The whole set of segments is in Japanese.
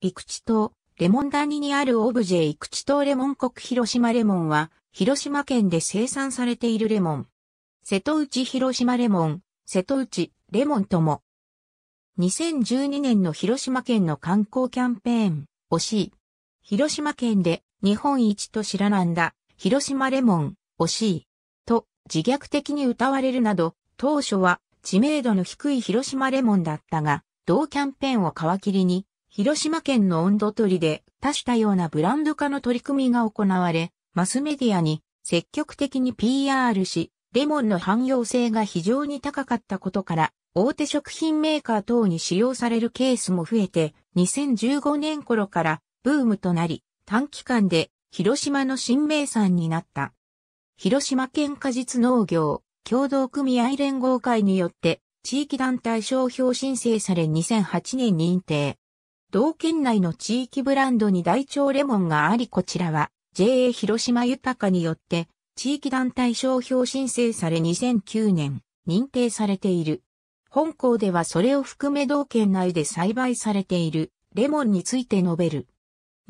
育地島、レモン谷にあるオブジェ育地島レモン国広島レモンは、広島県で生産されているレモン。瀬戸内広島レモン、瀬戸内レモンとも。2012年の広島県の観光キャンペーン、惜しい。広島県で日本一と知らなんだ、広島レモン、惜しい。と自虐的に歌われるなど、当初は知名度の低い広島レモンだったが、同キャンペーンを皮切りに、広島県の温度取りで多種多様なブランド化の取り組みが行われ、マスメディアに積極的に PR し、レモンの汎用性が非常に高かったことから、大手食品メーカー等に使用されるケースも増えて、2015年頃からブームとなり、短期間で広島の新名産になった。広島県果実農業協同組合連合会によって地域団体商標申請され2008年認定。同県内の地域ブランドに大腸レモンがありこちらは JA 広島豊かによって地域団体商標申請され2009年認定されている。本校ではそれを含め同県内で栽培されているレモンについて述べる。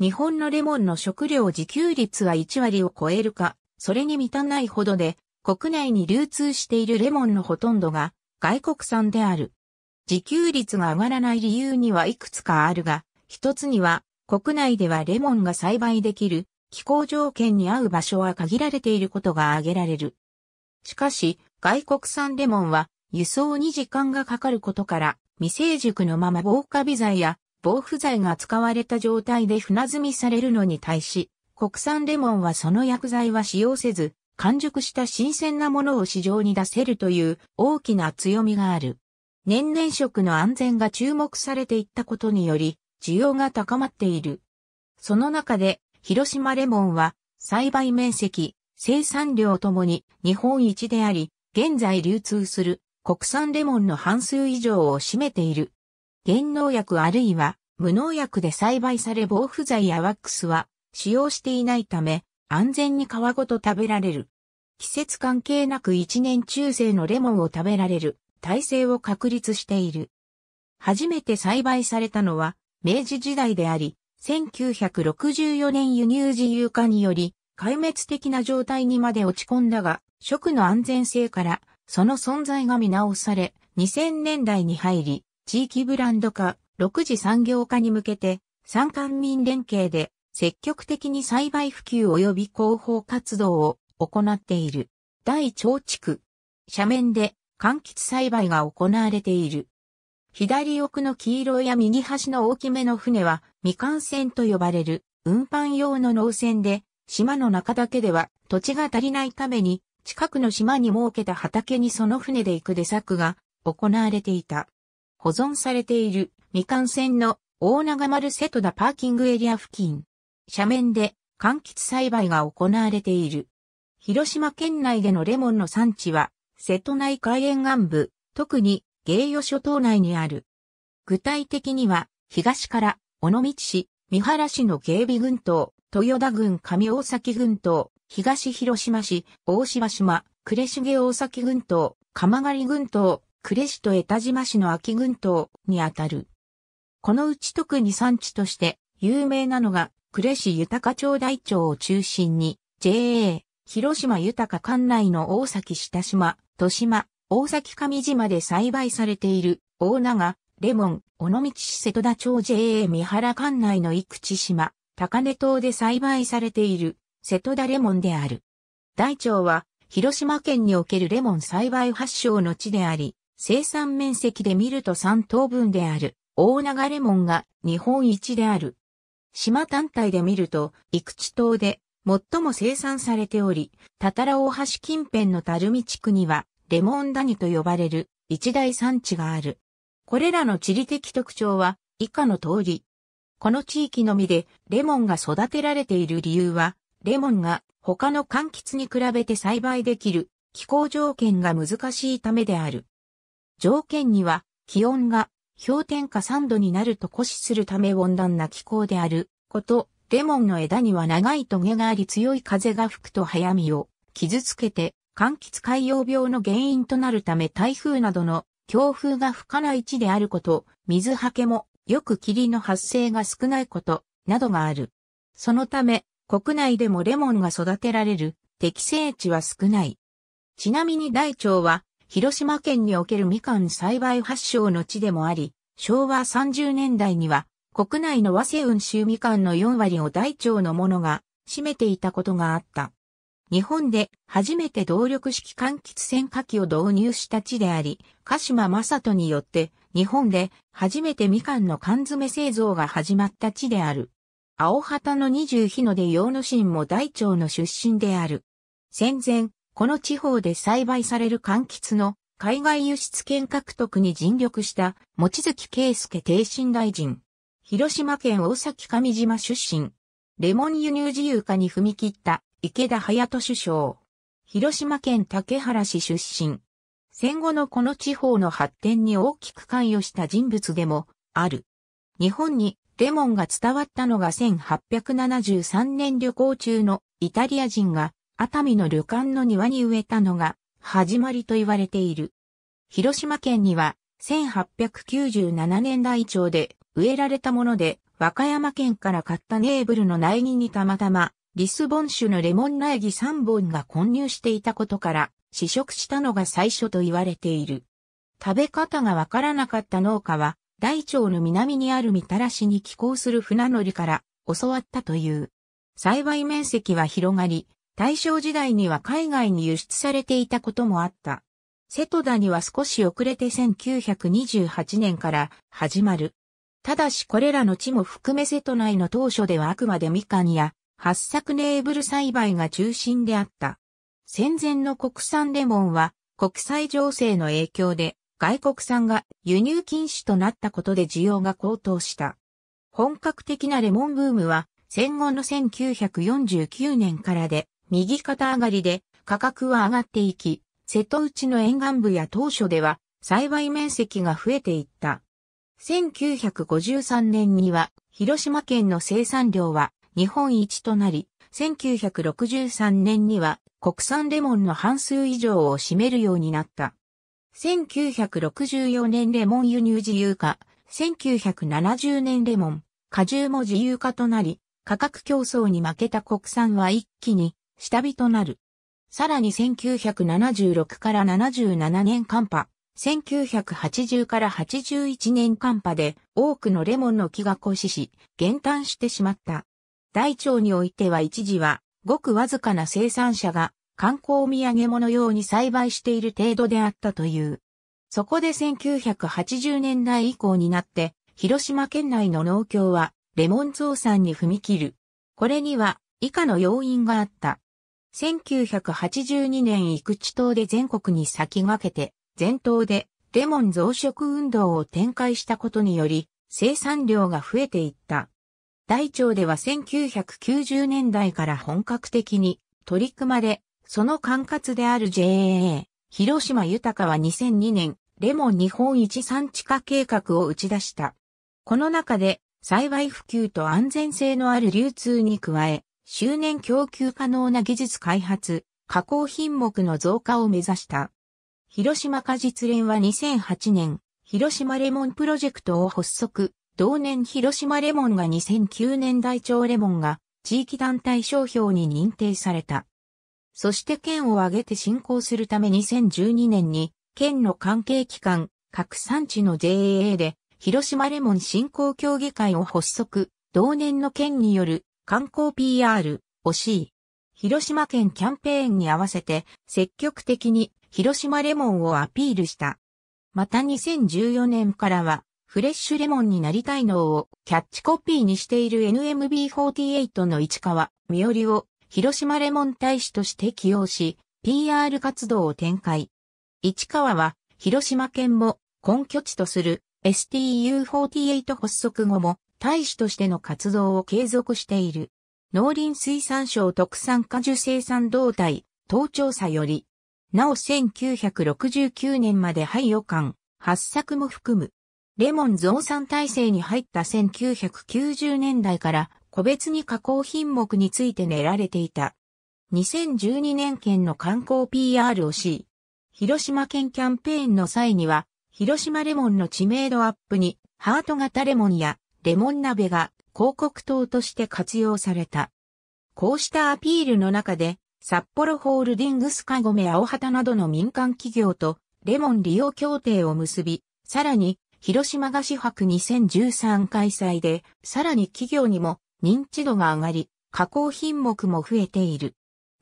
日本のレモンの食料自給率は1割を超えるか、それに満たないほどで、国内に流通しているレモンのほとんどが外国産である。自給率が上がらない理由にはいくつかあるが、一つには、国内ではレモンが栽培できる気候条件に合う場所は限られていることが挙げられる。しかし、外国産レモンは輸送に時間がかかることから、未成熟のまま防カビ剤や防腐剤が使われた状態で船積みされるのに対し、国産レモンはその薬剤は使用せず、完熟した新鮮なものを市場に出せるという大きな強みがある。年々食の安全が注目されていったことにより、需要が高まっている。その中で、広島レモンは、栽培面積、生産量ともに日本一であり、現在流通する国産レモンの半数以上を占めている。原農薬あるいは無農薬で栽培され防腐剤やワックスは使用していないため、安全に皮ごと食べられる。季節関係なく一年中生のレモンを食べられる体制を確立している。初めて栽培されたのは明治時代であり、1964年輸入自由化により壊滅的な状態にまで落ち込んだが、食の安全性からその存在が見直され、2000年代に入り、地域ブランド化、6次産業化に向けて、三官民連携で積極的に栽培普及及び広報活動を行っている。大腸地区。斜面で柑橘栽培が行われている。左奥の黄色や右端の大きめの船は、みかん船と呼ばれる、運搬用の農船で、島の中だけでは土地が足りないために、近くの島に設けた畑にその船で行く出作が行われていた。保存されているみかん船の大長丸瀬戸田パーキングエリア付近。斜面で柑橘栽培が行われている。広島県内でのレモンの産地は瀬戸内海沿岸部、特に芸予諸島内にある。具体的には、東から尾道市、三原市の警備群島、豊田郡上大崎群島、東広島市、大島島、呉茂大崎群島、鎌狩群島、呉市と江田島市の秋群島にあたる。このうち特に産地として有名なのが、呉市豊町大町を中心に JA、広島豊館内の大崎下島、豊島、大崎上島で栽培されている、大長、レモン、尾道市瀬戸田町 JA 三原館内の生口島、高根島で栽培されている、瀬戸田レモンである。大腸は、広島県におけるレモン栽培発祥の地であり、生産面積で見ると3等分である、大長レモンが日本一である。島単体で見ると、育地島で最も生産されており、たたら大橋近辺のたるみ地区には、レモン谷と呼ばれる一大産地がある。これらの地理的特徴は以下の通り。この地域のみでレモンが育てられている理由は、レモンが他の柑橘に比べて栽培できる気候条件が難しいためである。条件には気温が氷点下3度になると固死するため温暖な気候であること、レモンの枝には長いトゲがあり強い風が吹くと早見を傷つけて、柑橘海洋病の原因となるため台風などの強風が吹かない地であること、水はけもよく霧の発生が少ないこと、などがある。そのため、国内でもレモンが育てられる適正地は少ない。ちなみに大腸は、広島県におけるみかん栽培発祥の地でもあり、昭和30年代には国内の和製雲州みかんの4割を大腸のものが占めていたことがあった。日本で初めて動力式柑橘線火器を導入した地であり、鹿島正人によって日本で初めてみかんの缶詰製造が始まった地である。青旗の二十日の出用の神も大腸の出身である。戦前、この地方で栽培される柑橘の海外輸出権獲得に尽力した、餅月圭介挺身大臣。広島県大崎上島出身。レモン輸入自由化に踏み切った池田隼人首相。広島県竹原市出身。戦後のこの地方の発展に大きく関与した人物でもある。日本にレモンが伝わったのが1873年旅行中のイタリア人が熱海の旅館の庭に植えたのが始まりと言われている。広島県には1897年代町で植えられたもので、和歌山県から買ったネーブルの苗木にたまたま、リスボン種のレモン苗木3本が混入していたことから、試食したのが最初と言われている。食べ方がわからなかった農家は、大腸の南にあるみたらしに寄港する船乗りから教わったという。幸い面積は広がり、大正時代には海外に輸出されていたこともあった。瀬戸田には少し遅れて1928年から始まるただしこれらの地も含め瀬戸内の当初ではあくまでみかんや八作ネーブル栽培が中心であった。戦前の国産レモンは国際情勢の影響で外国産が輸入禁止となったことで需要が高騰した。本格的なレモンブームは戦後の1949年からで右肩上がりで価格は上がっていき、瀬戸内の沿岸部や当初では栽培面積が増えていった。1953年には広島県の生産量は日本一となり、1963年には国産レモンの半数以上を占めるようになった。1964年レモン輸入自由化、1970年レモン、果汁も自由化となり、価格競争に負けた国産は一気に下火となる。さらに1976から77年寒波、1980から81年寒波で多くのレモンの木が枯死し、減誕してしまった。大腸においては一時は、ごくわずかな生産者が観光土産物用に栽培している程度であったという。そこで1980年代以降になって、広島県内の農協はレモン増産に踏み切る。これには以下の要因があった。1982年育地島で全国に先駆けて全島でレモン増殖運動を展開したことにより、生産量が増えていった。大腸では1990年代から本格的に取り組まれ、その管轄である JAA、広島豊は2002年、レモン日本一産地化計画を打ち出した。この中で、幸い普及と安全性のある流通に加え、周年供給可能な技術開発、加工品目の増加を目指した。広島果実連は2008年、広島レモンプロジェクトを発足、同年広島レモンが2009年大町レモンが地域団体商標に認定された。そして県を挙げて振興するため2012年に、県の関係機関、各産地の JAA で、広島レモン振興協議会を発足、同年の県による観光 PR、惜しい。広島県キャンペーンに合わせて積極的に広島レモンをアピールした。また2014年からは、フレッシュレモンになりたいのをキャッチコピーにしている NMB48 の市川みよりを広島レモン大使として起用し、PR 活動を展開。市川は広島県も根拠地とする STU48 発足後も大使としての活動を継続している。農林水産省特産果樹生産動態、東調査よりなお1969年まで廃予感、発作も含む。レモン増産体制に入った1990年代から個別に加工品目について練られていた。2012年県の観光 PR をし、広島県キャンペーンの際には、広島レモンの知名度アップに、ハート型レモンやレモン鍋が広告塔として活用された。こうしたアピールの中で、札幌ホールディングスカゴメ青旗などの民間企業とレモン利用協定を結び、さらに広島菓子博2013開催で、さらに企業にも認知度が上がり、加工品目も増えている。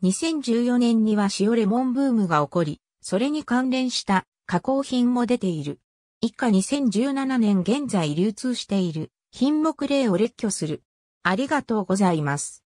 2014年には塩レモンブームが起こり、それに関連した加工品も出ている。以下2017年現在流通している品目例を列挙する。ありがとうございます。